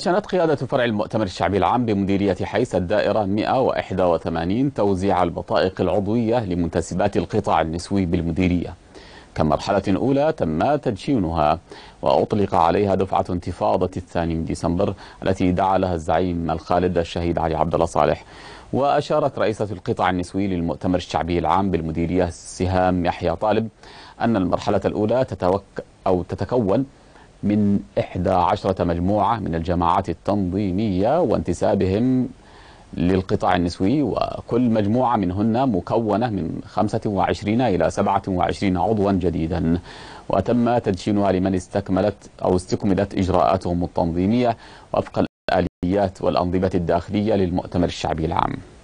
شنت قيادة فرع المؤتمر الشعبي العام بمديرية حيث الدائرة 181 توزيع البطائق العضوية لمنتسبات القطاع النسوي بالمديرية كمرحلة أولى تم تدشينها وأطلق عليها دفعة انتفاضة الثاني من ديسمبر التي دعا لها الزعيم الخالد الشهيد علي عبد الله صالح وأشارت رئيسة القطاع النسوي للمؤتمر الشعبي العام بالمديرية سهام يحيى طالب أن المرحلة الأولى تتوك أو تتكون من 11 مجموعة من الجماعات التنظيمية وانتسابهم للقطاع النسوي وكل مجموعة منهن مكونة من 25 إلى 27 عضوا جديدا وتم تدشينها لمن استكملت أو استكملت إجراءاتهم التنظيمية وفق الآليات والأنظمة الداخلية للمؤتمر الشعبي العام